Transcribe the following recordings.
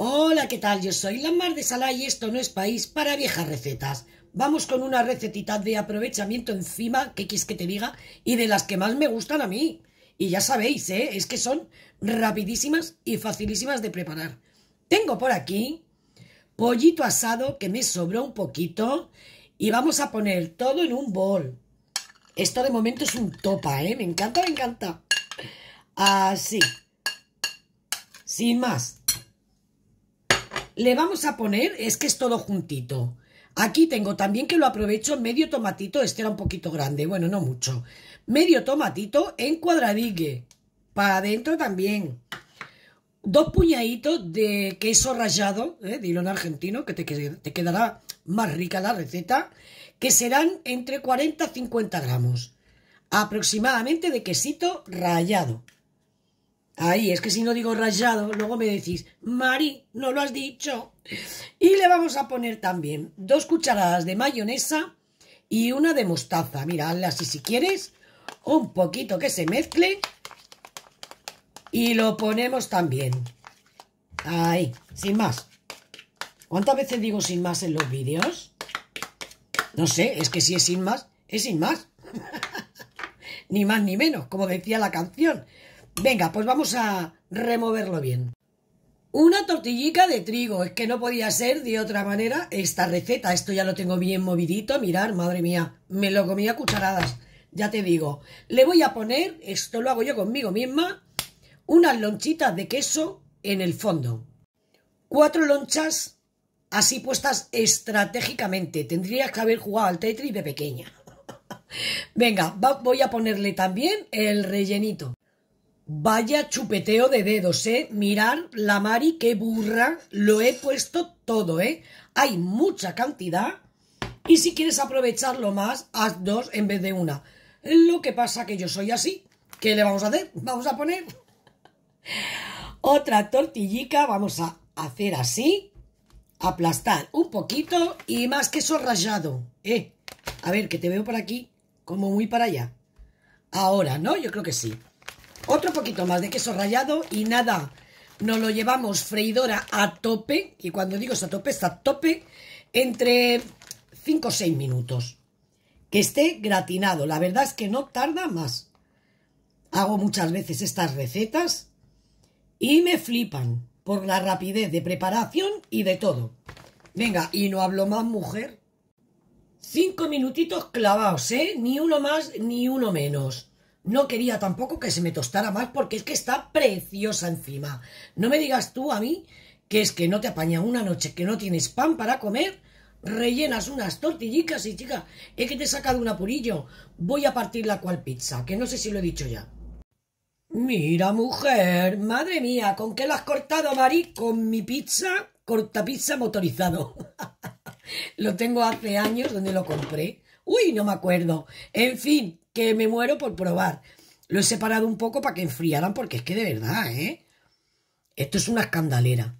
Hola, ¿qué tal? Yo soy Mar de Sala y esto no es país para viejas recetas. Vamos con una recetita de aprovechamiento encima, que quieres que te diga, y de las que más me gustan a mí. Y ya sabéis, ¿eh? Es que son rapidísimas y facilísimas de preparar. Tengo por aquí pollito asado que me sobró un poquito y vamos a poner todo en un bol. Esto de momento es un topa, ¿eh? Me encanta, me encanta. Así. Sin más. Le vamos a poner, es que es todo juntito. Aquí tengo también que lo aprovecho medio tomatito, este era un poquito grande, bueno, no mucho. Medio tomatito en cuadradique, para adentro también. Dos puñaditos de queso rallado, eh, de en argentino, que te, quedará más rica la receta, que serán entre 40 y 50 gramos aproximadamente de quesito rallado. Ahí, es que si no digo rayado, luego me decís, Mari, no lo has dicho. Y le vamos a poner también dos cucharadas de mayonesa y una de mostaza. Mira, hazla así si quieres, un poquito que se mezcle y lo ponemos también. Ahí, sin más. ¿Cuántas veces digo sin más en los vídeos? No sé, es que si es sin más, es sin más. ni más ni menos, como decía la canción. Venga, pues vamos a removerlo bien. Una tortillica de trigo, es que no podía ser de otra manera esta receta. Esto ya lo tengo bien movidito, mirar, madre mía, me lo comía cucharadas, ya te digo. Le voy a poner, esto lo hago yo conmigo misma, unas lonchitas de queso en el fondo. Cuatro lonchas así puestas estratégicamente. Tendrías que haber jugado al Tetris de pequeña. Venga, voy a ponerle también el rellenito. Vaya chupeteo de dedos, ¿eh? Mirad la Mari, qué burra. Lo he puesto todo, ¿eh? Hay mucha cantidad. Y si quieres aprovecharlo más, haz dos en vez de una. Lo que pasa que yo soy así. ¿Qué le vamos a hacer? Vamos a poner otra tortillica. Vamos a hacer así. Aplastar un poquito y más queso rallado. ¿eh? A ver, que te veo por aquí como muy para allá. Ahora, ¿no? Yo creo que sí. Otro poquito más de queso rallado y nada, nos lo llevamos freidora a tope, y cuando digo a tope, está a tope, entre 5 o 6 minutos. Que esté gratinado, la verdad es que no tarda más. Hago muchas veces estas recetas y me flipan por la rapidez de preparación y de todo. Venga, y no hablo más, mujer. Cinco minutitos clavados, ¿eh? Ni uno más, ni uno menos. No quería tampoco que se me tostara más porque es que está preciosa encima. No me digas tú a mí que es que no te apaña una noche que no tienes pan para comer, rellenas unas tortillicas y chica, es que te he sacado un apurillo. Voy a partir la cual pizza, que no sé si lo he dicho ya. Mira, mujer, madre mía, ¿con qué la has cortado, Mari? Con mi pizza, pizza motorizado. lo tengo hace años donde lo compré. Uy, no me acuerdo. En fin, me muero por probar. Lo he separado un poco para que enfriaran, porque es que de verdad, ¿eh? Esto es una escandalera.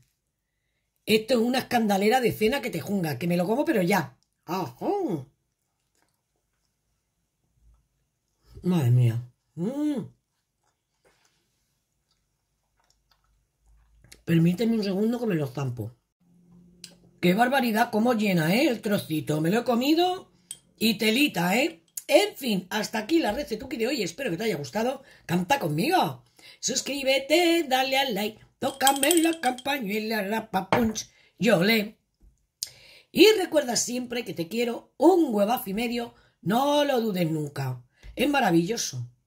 Esto es una escandalera de cena que te junga, que me lo como, pero ya. Madre mía. Mm. Permíteme un segundo que me lo zampo ¡Qué barbaridad! ¿Cómo llena, eh? El trocito. Me lo he comido y telita, ¿eh? En fin, hasta aquí la receta de hoy. Espero que te haya gustado. Canta conmigo. Suscríbete, dale al like, tócame la campañuela, rapapunch, yo le. Y recuerda siempre que te quiero un huevazo y medio. No lo dudes nunca. Es maravilloso.